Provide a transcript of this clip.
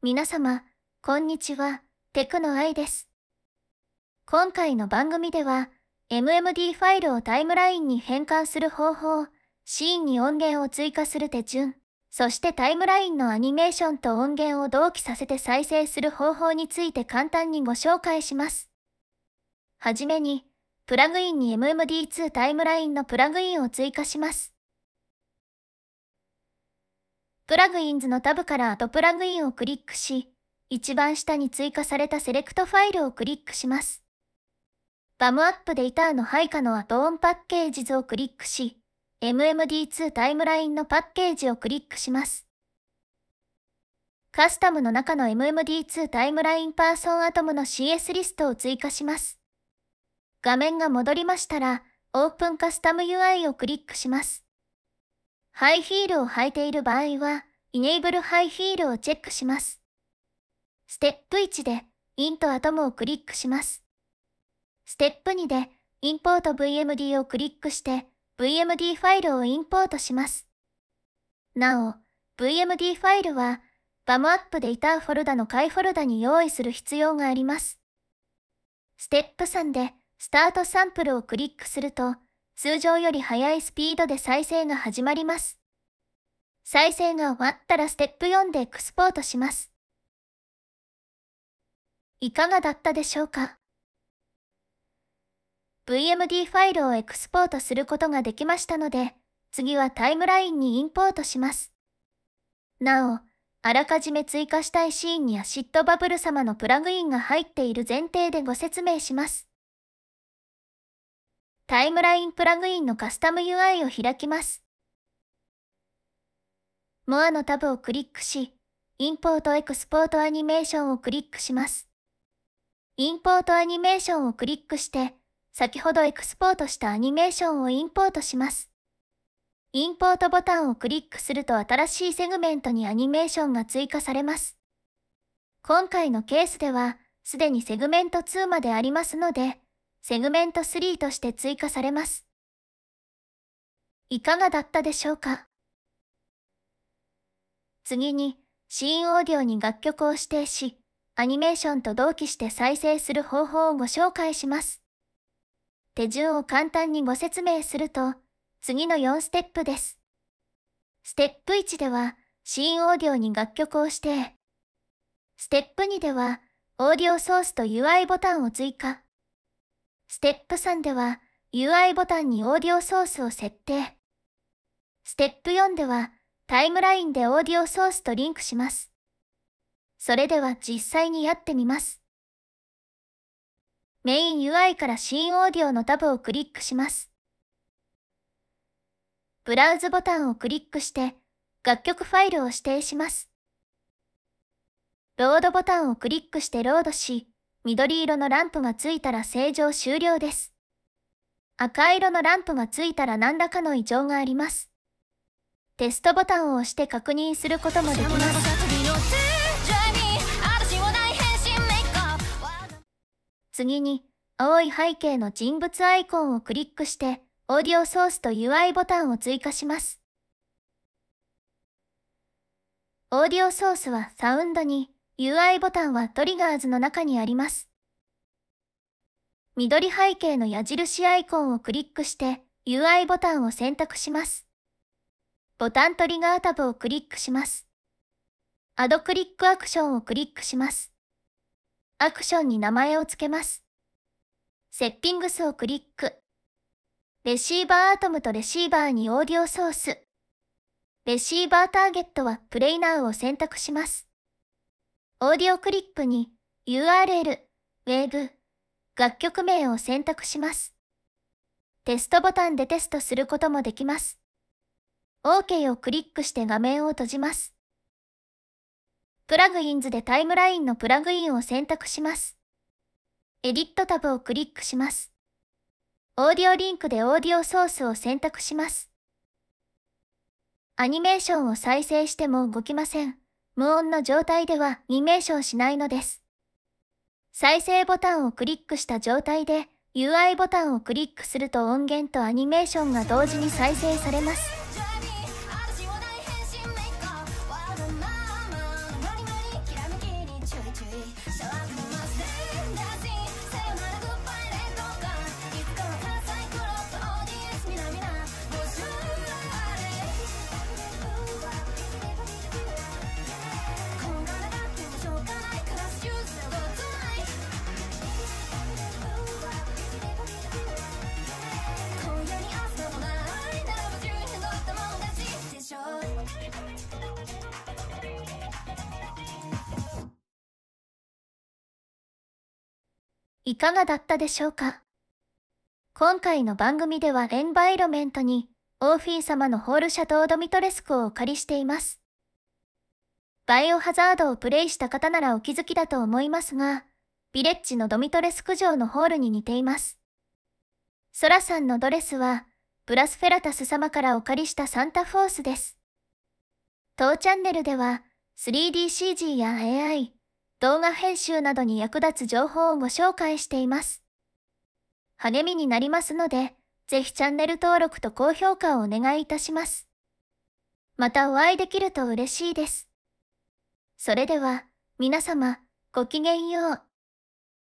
皆様、こんにちは、テクノアイです。今回の番組では、MMD ファイルをタイムラインに変換する方法、シーンに音源を追加する手順、そしてタイムラインのアニメーションと音源を同期させて再生する方法について簡単にご紹介します。はじめに、プラグインに MMD2 タイムラインのプラグインを追加します。プラグインズのタブからアドプラグインをクリックし、一番下に追加されたセレクトファイルをクリックします。バムアップデータの配下のアトオンパッケージ図をクリックし、MMD2 タイムラインのパッケージをクリックします。カスタムの中の MMD2 タイムラインパーソンアトムの CS リストを追加します。画面が戻りましたら、オープンカスタム UI をクリックします。ハイヒールを履いている場合は、イネイブルハイヒールをチェックします。ステップ1で、インとアトムをクリックします。ステップ2で、インポート VMD をクリックして、VMD ファイルをインポートします。なお、VMD ファイルは、バムアップでいたフォルダの回フォルダに用意する必要があります。ステップ3で、スタートサンプルをクリックすると、通常より速いスピードで再生が始まります。再生が終わったらステップ4でエクスポートします。いかがだったでしょうか ?VMD ファイルをエクスポートすることができましたので、次はタイムラインにインポートします。なお、あらかじめ追加したいシーンにアシッドバブル様のプラグインが入っている前提でご説明します。タイムラインプラグインのカスタム UI を開きます。モアのタブをクリックし、インポートエクスポートアニメーションをクリックします。インポートアニメーションをクリックして、先ほどエクスポートしたアニメーションをインポートします。インポートボタンをクリックすると新しいセグメントにアニメーションが追加されます。今回のケースでは、すでにセグメント2までありますので、セグメント3として追加されます。いかがだったでしょうか次に、シーンオーディオに楽曲を指定し、アニメーションと同期して再生する方法をご紹介します。手順を簡単にご説明すると、次の4ステップです。ステップ1では、シーンオーディオに楽曲を指定。ステップ2では、オーディオソースと UI ボタンを追加。ステップ3では UI ボタンにオーディオソースを設定。ステップ4ではタイムラインでオーディオソースとリンクします。それでは実際にやってみます。メイン UI から新オーディオのタブをクリックします。ブラウズボタンをクリックして楽曲ファイルを指定します。ロードボタンをクリックしてロードし、緑色のランプがついたら正常終了です。赤色のランプがついたら何らかの異常があります。テストボタンを押して確認することもできます。次に、青い背景の人物アイコンをクリックして、オーディオソースと UI ボタンを追加します。オーディオソースはサウンドに、UI ボタンはトリガーズの中にあります。緑背景の矢印アイコンをクリックして UI ボタンを選択します。ボタントリガータブをクリックします。アドクリックアクションをクリックします。アクションに名前を付けます。セッティングスをクリック。レシーバーアトムとレシーバーにオーディオソース。レシーバーターゲットはプレイナーを選択します。オーディオクリップに URL、Wave、楽曲名を選択します。テストボタンでテストすることもできます。OK をクリックして画面を閉じます。プラグインズでタイムラインのプラグインを選択します。エディットタブをクリックします。オーディオリンクでオーディオソースを選択します。アニメーションを再生しても動きません。無音の状態では2名称しないのです。再生ボタンをクリックした状態で UI ボタンをクリックすると音源とアニメーションが同時に再生されます。いかがだったでしょうか今回の番組ではエンバイロメントにオーフィー様のホールシャトー・ドミトレスクをお借りしています。バイオハザードをプレイした方ならお気づきだと思いますが、ビレッジのドミトレスク城のホールに似ています。ソラさんのドレスは、ブラスフェラタス様からお借りしたサンタフォースです。当チャンネルでは、3DCG や AI、動画編集などに役立つ情報をご紹介しています。励みになりますので、ぜひチャンネル登録と高評価をお願いいたします。またお会いできると嬉しいです。それでは、皆様、ごきげんよう。